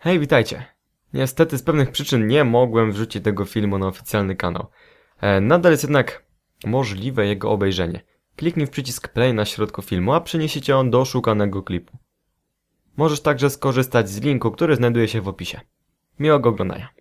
Hej, witajcie! Niestety z pewnych przyczyn nie mogłem wrzucić tego filmu na oficjalny kanał. E, nadal jest jednak możliwe jego obejrzenie. Kliknij w przycisk play na środku filmu, a przeniesie cię on do szukanego klipu. Możesz także skorzystać z linku, który znajduje się w opisie. Miłego oglądania.